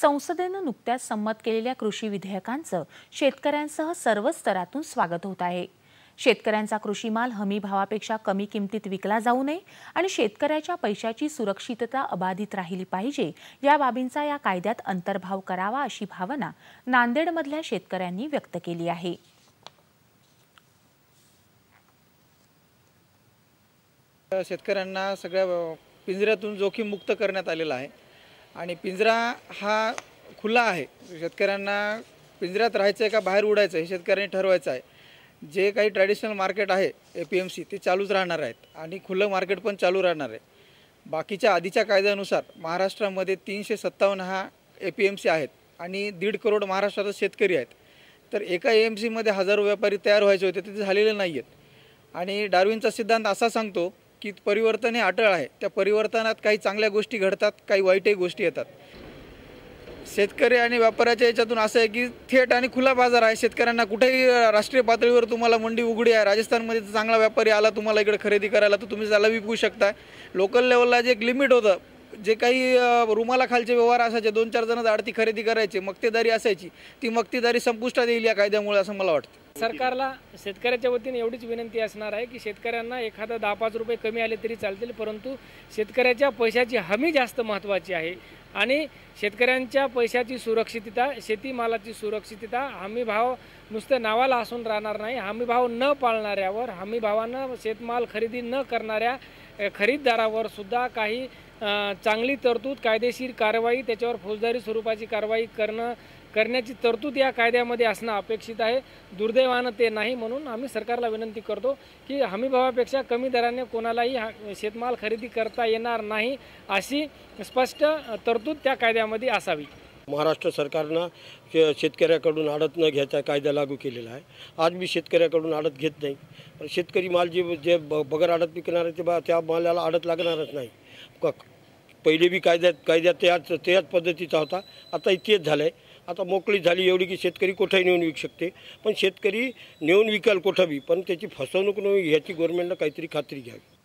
संसदेनं नुकत्याच संमत केलेल्या कृषी विधेयकांचं शेतकऱ्यांसह सर्व स्तरातून स्वागत होत आहे शेतकऱ्यांचा कृषी माल हमी भावापेक्षा कमी किमतीत विकला जाऊ नये आणि शेतकऱ्याच्या पैशाची सुरक्षितता अबाधित राहिली पाहिजे या बाबींचा या कायद्यात अंतर्भाव करावा अशी भावना नांदेडमधल्या शेतकऱ्यांनी व्यक्त केली आहे शेतकऱ्यांना सगळ्या पिंजऱ्यातून जोखीम मुक्त करण्यात आलेलं आहे आणि पिंजरा हा खुला आहे शेतकऱ्यांना पिंजऱ्यात राहायचं आहे का बाहेर उडायचं हे शेतकऱ्यांनी ठरवायचं आहे जे काही ट्रॅडिशनल मार्केट आहे ए पी एम सी ते चालूच राहणार आहेत आणि खुलं मार्केट पण चालू राहणार आहे बाकीच्या आधीच्या कायद्यानुसार महाराष्ट्रामध्ये तीनशे सत्तावन्न हा ए पी एम सी आहेत आणि दीड करोड महाराष्ट्राचा शेतकरी आहेत तर एका ए एम सीमध्ये हजारो व्यापारी तयार व्हायचे होते ते झालेले नाही आहेत आणि डार्विनचा सिद्धांत असा सांगतो की परिवर्तन हे अटळ आहे त्या परिवर्तनात काही चांगल्या गोष्टी घडतात काही वाईटही गोष्टी येतात शेतकरी आणि व्यापाऱ्याच्या याच्यातून असं आहे की थेट आणि खुला बाजार आहे शेतकऱ्यांना कुठेही राष्ट्रीय पातळीवर तुम्हाला मंडी उघडी आहे राजस्थानमध्ये चांगला व्यापारी आला तुम्हाला इकडे खरेदी करायला तर तुम्ही त्याला विकू शकता लोकल लेवलला जे एक लिमिट होतं जे काही रुमालाखालचे व्यवहार असायचे दोन चार जण आडती खरेदी करायचे मक्तेदारी असायची ती मक्तेदारी संपुष्टात येईल या कायद्यामुळे असं मला वाटतं सरकारला शेतकऱ्याच्या वतीने एवढीच विनंती असणार आहे की शेतकऱ्यांना एखादा दहा पाच रुपये कमी आले तरी चालतील परंतु शेतकऱ्याच्या पैशाची हमी जास्त महत्त्वाची आहे आणि शेतकऱ्यांच्या पैशाची सुरक्षितता शेतीमालाची सुरक्षितता हमी भाव नुसतं नावाला असून राहणार नाही हमी भाव न पाळणाऱ्यावर हमी भावानं शेतमाल खरेदी न करणाऱ्या खरीददारावर सुद्धा काही चांगली तरतूद कायदेशीर कारवाई त्याच्यावर फौजदारी स्वरूपाची कारवाई करणं करण्याची तरतूद या कायद्यामध्ये असणं अपेक्षित आहे दुर्दैवानं ते नाही म्हणून आम्ही सरकारला विनंती करतो की हमीभावापेक्षा कमी दराने कोणालाही शेतमाल खरेदी करता येणार नाही अशी स्पष्ट तरतूद त्या कायद्यामध्ये असावी महाराष्ट्र सरकारनं शेतकऱ्याकडून आडत न घ्यायचा कायदा लागू केलेला आहे आज मी शेतकऱ्याकडून आडत घेत नाही शेतकरी माल जे जे बगर आडत विकणार आहे ते बा त्या मालाला आडत लागणारच नाही पहिले बी कायद्यात कायद्यात त्याच त्याच पद्धतीचा होता आता इतकेच झालं आहे आता मोकळी झाली एवढी की शेतकरी कुठंही नेऊन विकू शकते पण शेतकरी नेऊन विकाल कुठं बी पण त्याची फसवणूक नव्हती ह्याची गव्हर्नमेंटला काहीतरी खात्री घ्यावी